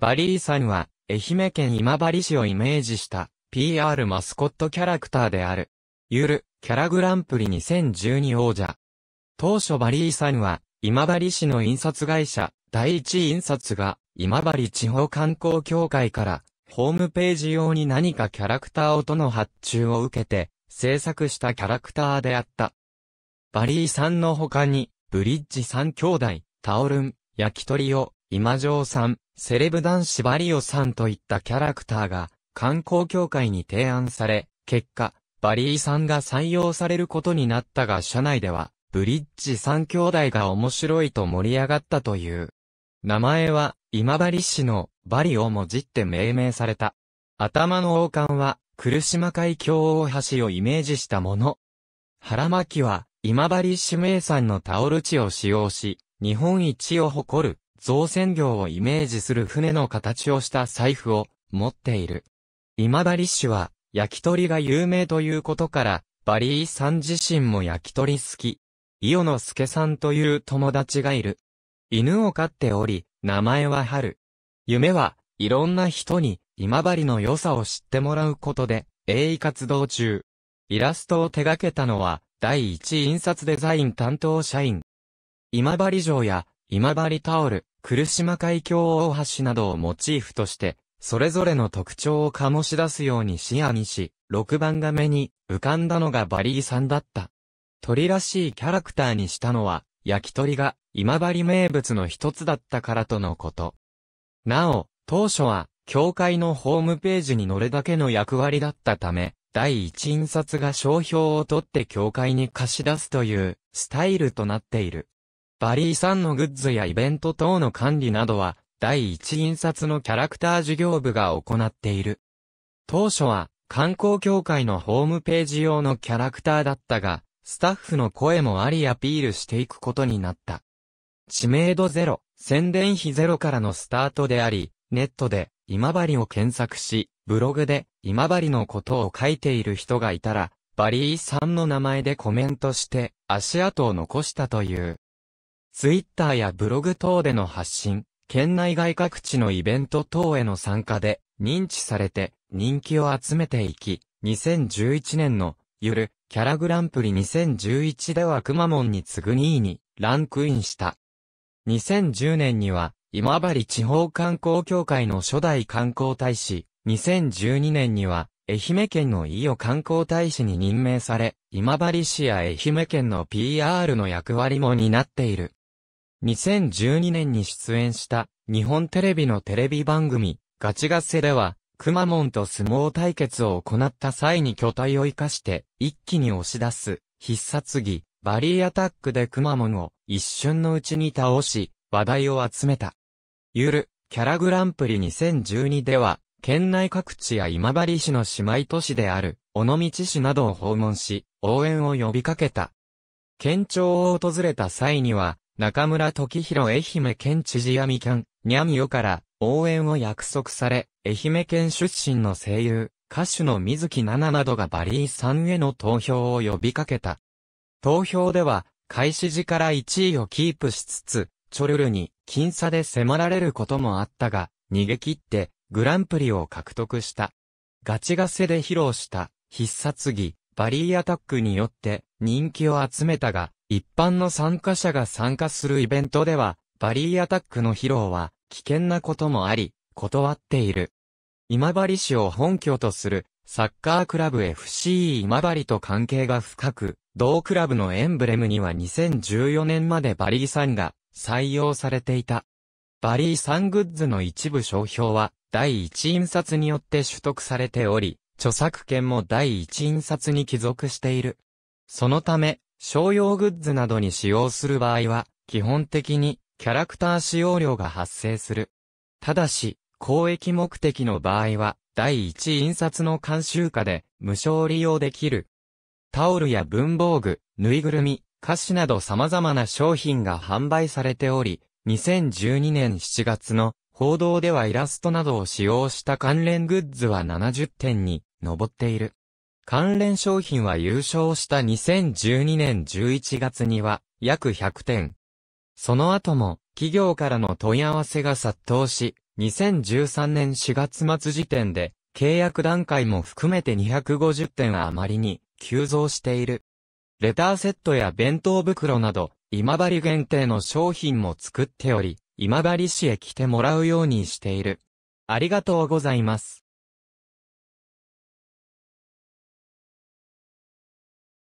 バリーさんは、愛媛県今治市をイメージした PR マスコットキャラクターである。ゆる、キャラグランプリ2012王者。当初バリーさんは、今治市の印刷会社、第一印刷が、今治地方観光協会から、ホームページ用に何かキャラクターをとの発注を受けて、制作したキャラクターであった。バリーさんの他に、ブリッジ3兄弟、タオルン、焼き鳥を、今城さん、セレブ男子バリオさんといったキャラクターが、観光協会に提案され、結果、バリーさんが採用されることになったが社内では、ブリッジ三兄弟が面白いと盛り上がったという。名前は、今治市の、バリをもじって命名された。頭の王冠は、来島海峡大橋をイメージしたもの。腹巻は、今治市名産のタオル地を使用し、日本一を誇る、造船業をイメージする船の形をした財布を持っている。今治市は焼き鳥が有名ということから、バリーさん自身も焼き鳥好き。伊予の助さんという友達がいる。犬を飼っており、名前は春。夢はいろんな人に今治の良さを知ってもらうことで、営意活動中。イラストを手掛けたのは、第一印刷デザイン担当社員。今治城や今治タオル、来島海峡大橋などをモチーフとして、それぞれの特徴を醸し出すように視野にし、6番が目に浮かんだのがバリーさんだった。鳥らしいキャラクターにしたのは、焼き鳥が今治名物の一つだったからとのこと。なお、当初は、協会のホームページに乗るだけの役割だったため、第一印刷が商標を取って協会に貸し出すというスタイルとなっている。バリーさんのグッズやイベント等の管理などは、第一印刷のキャラクター事業部が行っている。当初は、観光協会のホームページ用のキャラクターだったが、スタッフの声もありアピールしていくことになった。知名度ゼロ、宣伝費ゼロからのスタートであり、ネットで今治を検索し、ブログで今治のことを書いている人がいたら、バリーさんの名前でコメントして、足跡を残したという。ツイッターやブログ等での発信、県内外各地のイベント等への参加で認知されて人気を集めていき、2011年のゆるキャラグランプリ2011ではくまモンに次ぐ2位にランクインした。2010年には今治地方観光協会の初代観光大使、2012年には愛媛県の伊予観光大使に任命され、今治市や愛媛県の PR の役割も担っている。2012年に出演した日本テレビのテレビ番組ガチガセでは、くまモンと相撲対決を行った際に巨体を活かして一気に押し出す必殺技バリーアタックでくまモンを一瞬のうちに倒し話題を集めた。ゆるキャラグランプリ2012では県内各地や今治市の姉妹都市である、尾道市などを訪問し、応援を呼びかけた。県庁を訪れた際には、中村時弘愛媛県知事やみきゃん、にゃみよから応援を約束され、愛媛県出身の声優、歌手の水木奈々などがバリーさんへの投票を呼びかけた。投票では、開始時から1位をキープしつつ、チョルルに僅差で迫られることもあったが、逃げ切ってグランプリを獲得した。ガチガセで披露した必殺技、バリーアタックによって人気を集めたが、一般の参加者が参加するイベントでは、バリーアタックの披露は危険なこともあり、断っている。今治市を本拠とするサッカークラブ FC 今治と関係が深く、同クラブのエンブレムには2014年までバリーさんが採用されていた。バリーさんグッズの一部商標は第一印刷によって取得されており、著作権も第一印刷に帰属している。そのため、商用グッズなどに使用する場合は、基本的にキャラクター使用料が発生する。ただし、公益目的の場合は、第一印刷の監修下で無償利用できる。タオルや文房具、ぬいぐるみ、菓子など様々な商品が販売されており、2012年7月の報道ではイラストなどを使用した関連グッズは70点に上っている。関連商品は優勝した2012年11月には約100点。その後も企業からの問い合わせが殺到し、2013年4月末時点で契約段階も含めて250点余りに急増している。レターセットや弁当袋など、今治限定の商品も作っており、今治市へ来てもらうようにしている。ありがとうございます。